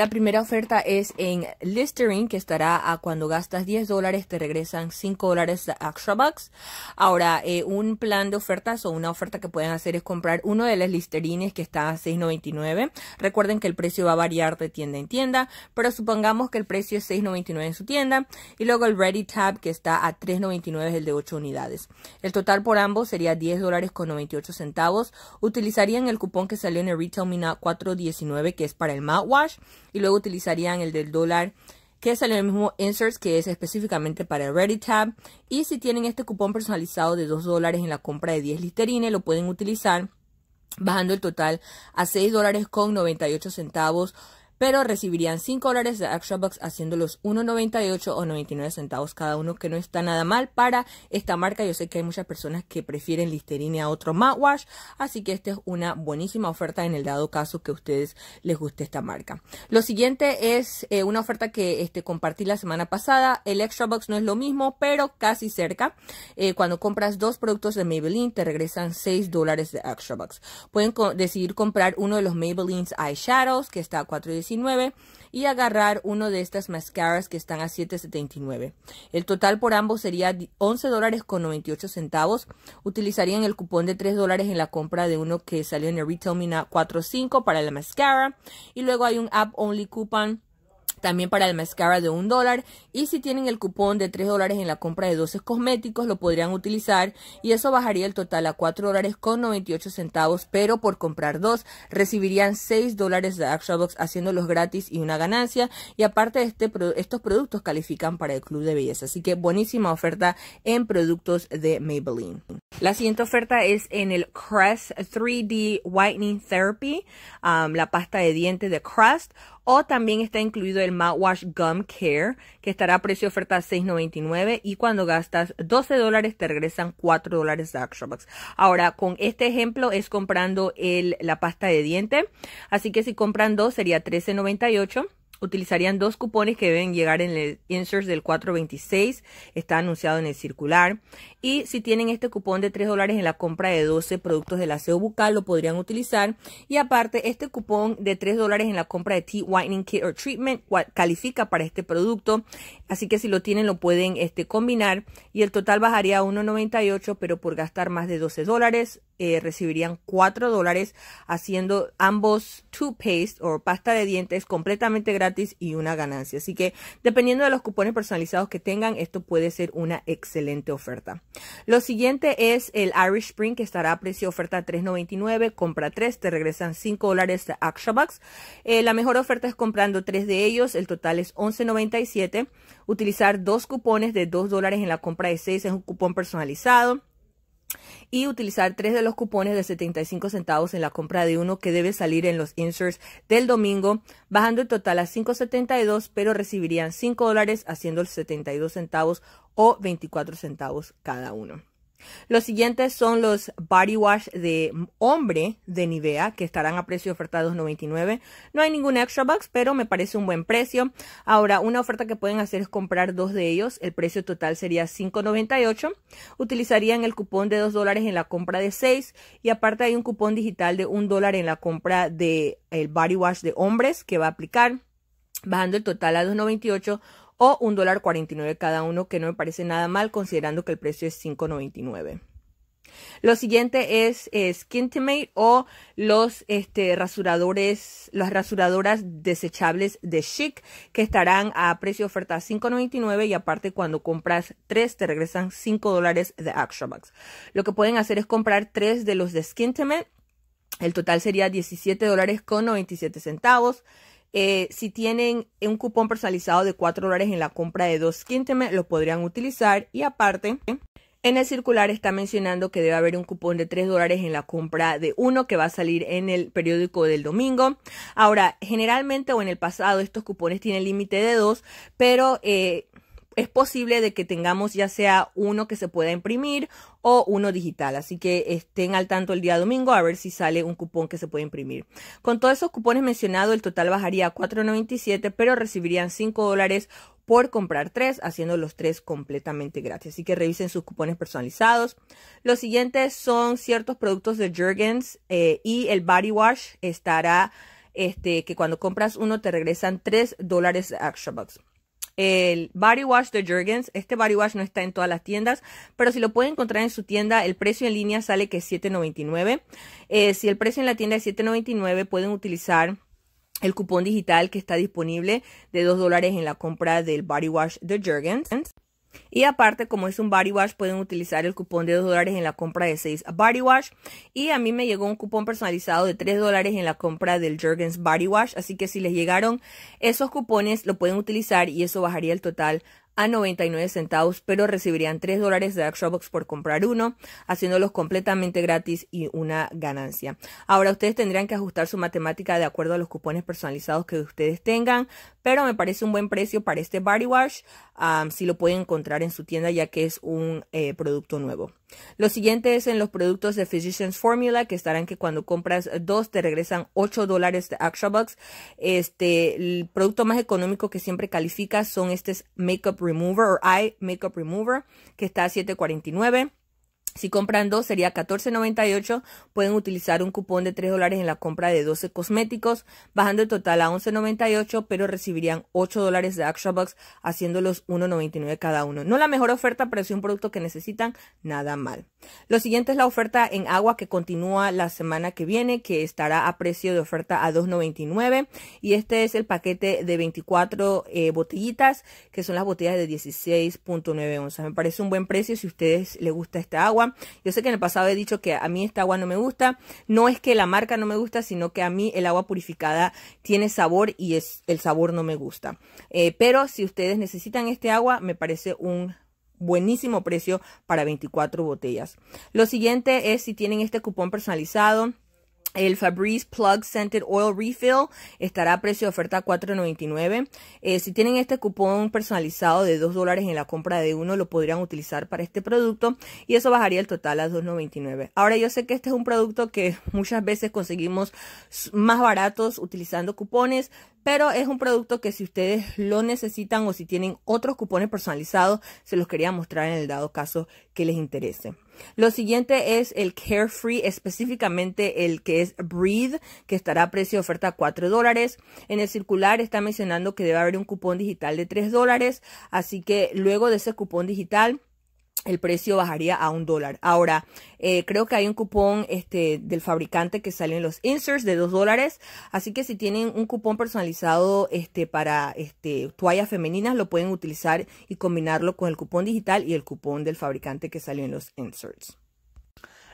La primera oferta es en Listerine, que estará a cuando gastas 10 dólares, te regresan 5 dólares extra bucks. Ahora, eh, un plan de ofertas o una oferta que pueden hacer es comprar uno de los Listerines que está a 6.99. Recuerden que el precio va a variar de tienda en tienda, pero supongamos que el precio es 6.99 en su tienda. Y luego el Ready Tab, que está a 3.99, es el de 8 unidades. El total por ambos sería 10 dólares con 98 centavos. Utilizarían el cupón que salió en el Retail Mina 419, que es para el mouthwash y luego utilizarían el del dólar que es el mismo insert que es específicamente para el Ready Tab. Y si tienen este cupón personalizado de 2 dólares en la compra de 10 listerines, lo pueden utilizar bajando el total a 6 dólares con 98 centavos pero recibirían 5 dólares de Extra Bucks haciéndolos 1.98 o 99 centavos cada uno, que no está nada mal para esta marca. Yo sé que hay muchas personas que prefieren Listerine a otro wash, así que esta es una buenísima oferta en el dado caso que a ustedes les guste esta marca. Lo siguiente es eh, una oferta que este, compartí la semana pasada. El Extra Box no es lo mismo, pero casi cerca. Eh, cuando compras dos productos de Maybelline, te regresan 6 dólares de Extra Bucks. Pueden decidir comprar uno de los Maybelline's Eyeshadows, que está a $4.17 y agarrar uno de estas mascaras que están a $7.79. El total por ambos sería $11.98. Utilizarían el cupón de $3 en la compra de uno que salió en el Retail Mina 4.5 para la mascara y luego hay un app only coupon también para el mascara de un dólar y si tienen el cupón de 3 dólares en la compra de 12 cosméticos lo podrían utilizar y eso bajaría el total a 4 dólares con 98 centavos pero por comprar dos recibirían 6 dólares de Xbox Box haciéndolos gratis y una ganancia y aparte este, estos productos califican para el club de belleza así que buenísima oferta en productos de Maybelline. La siguiente oferta es en el Crest 3D Whitening Therapy, um, la pasta de dientes de Crest o también está incluido el Mouthwash Gum Care, que estará a precio de oferta $6.99 y cuando gastas 12 dólares te regresan 4 dólares de Extra Bucks. Ahora, con este ejemplo es comprando el, la pasta de diente, así que si compran dos sería $13.98 utilizarían dos cupones que deben llegar en el insert del 426, está anunciado en el circular. Y si tienen este cupón de 3 dólares en la compra de 12 productos del aseo bucal, lo podrían utilizar. Y aparte, este cupón de 3 dólares en la compra de Tea Whitening Kit or Treatment califica para este producto. Así que si lo tienen, lo pueden este, combinar. Y el total bajaría a 1,98, pero por gastar más de 12 dólares, eh, recibirían 4 dólares haciendo ambos toothpaste o pasta de dientes completamente gratis y una ganancia. Así que dependiendo de los cupones personalizados que tengan, esto puede ser una excelente oferta. Lo siguiente es el Irish Spring que estará a precio de oferta 3.99, compra 3, te regresan 5 dólares de ActionBox. Eh, la mejor oferta es comprando 3 de ellos, el total es 11.97. Utilizar dos cupones de 2 dólares en la compra de 6 es un cupón personalizado y utilizar tres de los cupones de 75 centavos en la compra de uno que debe salir en los inserts del domingo, bajando el total a 5.72, pero recibirían 5 dólares haciendo dos centavos o veinticuatro centavos cada uno. Los siguientes son los body wash de hombre de Nivea, que estarán a precio oferta de $2.99. No hay ningún extra box, pero me parece un buen precio. Ahora, una oferta que pueden hacer es comprar dos de ellos. El precio total sería $5.98. Utilizarían el cupón de $2 dólares en la compra de 6 y aparte hay un cupón digital de $1 dólar en la compra de el body wash de hombres que va a aplicar bajando el total a 2.98 o un cada uno, que no me parece nada mal considerando que el precio es 5.99. Lo siguiente es, eh, Skintimate o los este, rasuradores, las rasuradoras desechables de Chic que estarán a precio de oferta 5.99 y aparte cuando compras tres, te regresan 5 de Actionbucks. Lo que pueden hacer es comprar tres de los de Skintimate. El total sería $17.97, con centavos. Eh, si tienen un cupón personalizado de 4 dólares en la compra de dos lo podrían utilizar. Y aparte, en el circular está mencionando que debe haber un cupón de 3 dólares en la compra de uno que va a salir en el periódico del domingo. Ahora, generalmente o en el pasado estos cupones tienen límite de 2, pero eh, es posible de que tengamos ya sea uno que se pueda imprimir o uno digital. Así que estén al tanto el día domingo a ver si sale un cupón que se puede imprimir. Con todos esos cupones mencionados, el total bajaría a 4.97, pero recibirían 5 dólares por comprar tres, haciendo los tres completamente gratis. Así que revisen sus cupones personalizados. Los siguientes son ciertos productos de Jergens eh, y el Body Wash estará, este, que cuando compras uno te regresan 3 dólares extra bucks el body wash de Jurgen's. Este body wash no está en todas las tiendas, pero si lo pueden encontrar en su tienda, el precio en línea sale que es $7.99. Eh, si el precio en la tienda es $7.99, pueden utilizar el cupón digital que está disponible de $2 en la compra del body wash de Jurgen's. Y aparte, como es un body wash, pueden utilizar el cupón de 2 dólares en la compra de 6 body wash. Y a mí me llegó un cupón personalizado de 3 dólares en la compra del Jergens Body Wash. Así que si les llegaron esos cupones, lo pueden utilizar y eso bajaría el total a 99 centavos, pero recibirían 3 dólares de Xbox por comprar uno, haciéndolos completamente gratis y una ganancia. Ahora ustedes tendrían que ajustar su matemática de acuerdo a los cupones personalizados que ustedes tengan, pero me parece un buen precio para este body wash, si lo pueden encontrar en su tienda ya que es un eh, producto nuevo. Lo siguiente es en los productos de Physicians Formula, que estarán que cuando compras dos te regresan 8 dólares de Extra Bucks. Este, el producto más económico que siempre califica son estos Makeup Remover o Eye Makeup Remover, que está a $7.49. Si compran dos sería $14.98. Pueden utilizar un cupón de 3 dólares en la compra de 12 cosméticos, bajando el total a $11.98, pero recibirían 8 dólares de Action Box, haciéndolos $1.99 cada uno. No la mejor oferta, pero es un producto que necesitan, nada mal. Lo siguiente es la oferta en agua que continúa la semana que viene, que estará a precio de oferta a $2.99. Y este es el paquete de 24 eh, botellitas, que son las botellas de 16.9 onzas. Me parece un buen precio si a ustedes les gusta esta agua yo sé que en el pasado he dicho que a mí esta agua no me gusta. No es que la marca no me gusta, sino que a mí el agua purificada tiene sabor y es, el sabor no me gusta. Eh, pero si ustedes necesitan este agua, me parece un buenísimo precio para 24 botellas. Lo siguiente es si tienen este cupón personalizado el Fabrice Plug Scented Oil Refill estará a precio de oferta 4.99. Eh, si tienen este cupón personalizado de 2 dólares en la compra de uno, lo podrían utilizar para este producto y eso bajaría el total a 2.99. Ahora yo sé que este es un producto que muchas veces conseguimos más baratos utilizando cupones, pero es un producto que si ustedes lo necesitan o si tienen otros cupones personalizados, se los quería mostrar en el dado caso que les interese. Lo siguiente es el Carefree, específicamente el que es Breathe, que estará a precio de oferta 4 dólares. En el circular está mencionando que debe haber un cupón digital de 3 dólares, así que luego de ese cupón digital el precio bajaría a un dólar. Ahora, eh, creo que hay un cupón este, del fabricante que salió en los inserts de dos dólares. Así que si tienen un cupón personalizado este, para este, toallas femeninas, lo pueden utilizar y combinarlo con el cupón digital y el cupón del fabricante que salió en los inserts.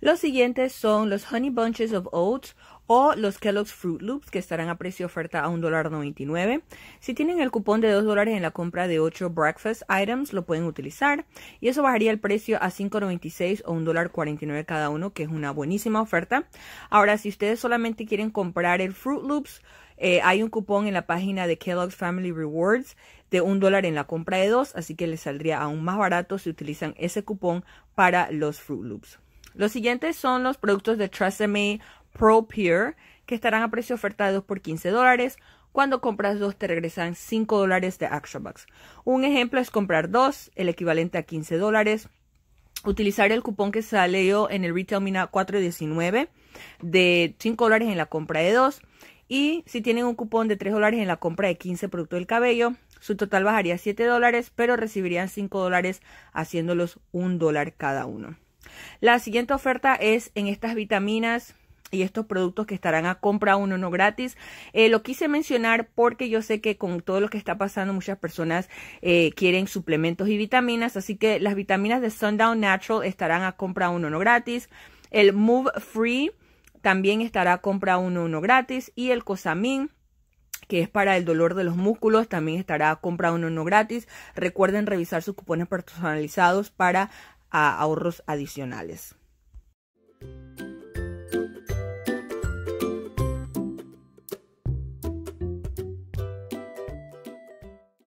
Los siguientes son los Honey Bunches of Oats o los Kellogg's Fruit Loops que estarán a precio oferta a $1.99. Si tienen el cupón de $2 en la compra de 8 breakfast items lo pueden utilizar y eso bajaría el precio a $5.96 o $1.49 cada uno que es una buenísima oferta. Ahora si ustedes solamente quieren comprar el Fruit Loops eh, hay un cupón en la página de Kellogg's Family Rewards de un dólar en la compra de dos, así que les saldría aún más barato si utilizan ese cupón para los Fruit Loops. Los siguientes son los productos de Me. Pro Pier, que estarán a precio oferta de 2 por 15 dólares. Cuando compras dos, te regresan 5 dólares de Extra Bucks. Un ejemplo es comprar dos, el equivalente a 15 dólares. Utilizar el cupón que yo en el Retail Mina 419 de 5 dólares en la compra de dos. Y si tienen un cupón de 3 dólares en la compra de 15 productos del cabello, su total bajaría a 7 dólares, pero recibirían 5 dólares haciéndolos 1 dólar cada uno. La siguiente oferta es en estas vitaminas y estos productos que estarán a compra uno no gratis. Eh, lo quise mencionar porque yo sé que con todo lo que está pasando muchas personas eh, quieren suplementos y vitaminas, así que las vitaminas de Sundown Natural estarán a compra uno no gratis. El Move Free también estará a compra uno no gratis y el Cosamin que es para el dolor de los músculos, también estará a compra uno no gratis. Recuerden revisar sus cupones personalizados para ah, ahorros adicionales.